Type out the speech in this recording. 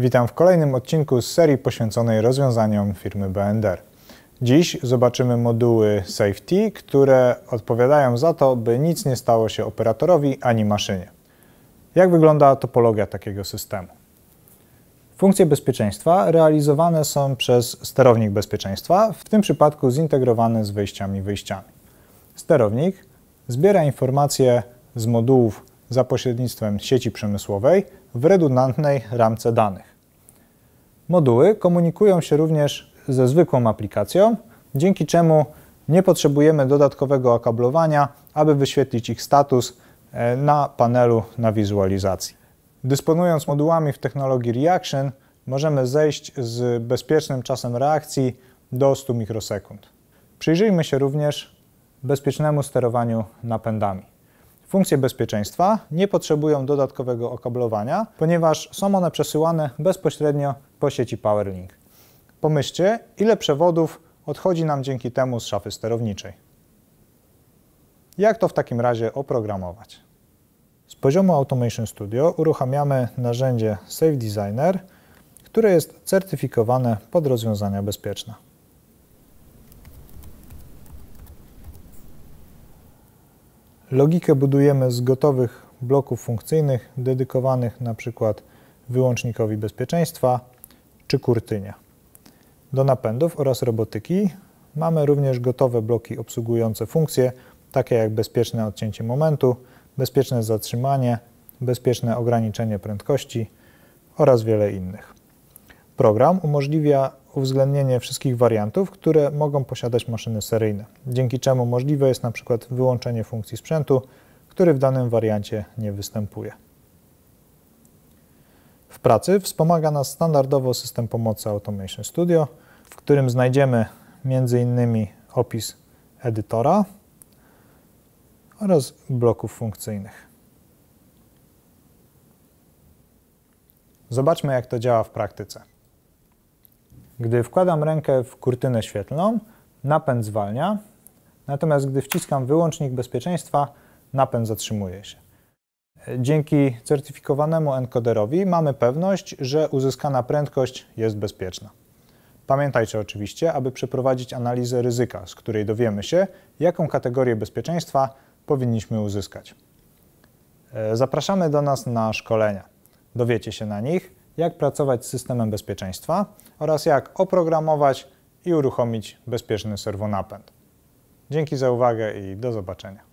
Witam w kolejnym odcinku z serii poświęconej rozwiązaniom firmy BNDR. Dziś zobaczymy moduły safety, które odpowiadają za to, by nic nie stało się operatorowi ani maszynie. Jak wygląda topologia takiego systemu? Funkcje bezpieczeństwa realizowane są przez sterownik bezpieczeństwa, w tym przypadku zintegrowany z wejściami wyjściami. Sterownik zbiera informacje z modułów za pośrednictwem sieci przemysłowej w redundantnej ramce danych. Moduły komunikują się również ze zwykłą aplikacją, dzięki czemu nie potrzebujemy dodatkowego okablowania, aby wyświetlić ich status e, na panelu na wizualizacji. Dysponując modułami w technologii Reaction, możemy zejść z bezpiecznym czasem reakcji do 100 mikrosekund. Przyjrzyjmy się również bezpiecznemu sterowaniu napędami. Funkcje bezpieczeństwa nie potrzebują dodatkowego okablowania, ponieważ są one przesyłane bezpośrednio po sieci PowerLink. Pomyślcie, ile przewodów odchodzi nam dzięki temu z szafy sterowniczej. Jak to w takim razie oprogramować? Z poziomu Automation Studio uruchamiamy narzędzie Safe Designer, które jest certyfikowane pod rozwiązania bezpieczne. Logikę budujemy z gotowych bloków funkcyjnych dedykowanych na przykład wyłącznikowi bezpieczeństwa czy kurtynia. Do napędów oraz robotyki mamy również gotowe bloki obsługujące funkcje, takie jak bezpieczne odcięcie momentu, bezpieczne zatrzymanie, bezpieczne ograniczenie prędkości oraz wiele innych. Program umożliwia uwzględnienie wszystkich wariantów, które mogą posiadać maszyny seryjne, dzięki czemu możliwe jest na przykład wyłączenie funkcji sprzętu, który w danym wariancie nie występuje. W pracy wspomaga nas standardowo system pomocy Automation Studio, w którym znajdziemy m.in. opis edytora oraz bloków funkcyjnych. Zobaczmy, jak to działa w praktyce. Gdy wkładam rękę w kurtynę świetlną, napęd zwalnia, natomiast gdy wciskam wyłącznik bezpieczeństwa, napęd zatrzymuje się. Dzięki certyfikowanemu enkoderowi mamy pewność, że uzyskana prędkość jest bezpieczna. Pamiętajcie oczywiście, aby przeprowadzić analizę ryzyka, z której dowiemy się, jaką kategorię bezpieczeństwa powinniśmy uzyskać. E, zapraszamy do nas na szkolenia. Dowiecie się na nich, jak pracować z systemem bezpieczeństwa oraz jak oprogramować i uruchomić bezpieczny serwonapęd. Dzięki za uwagę i do zobaczenia.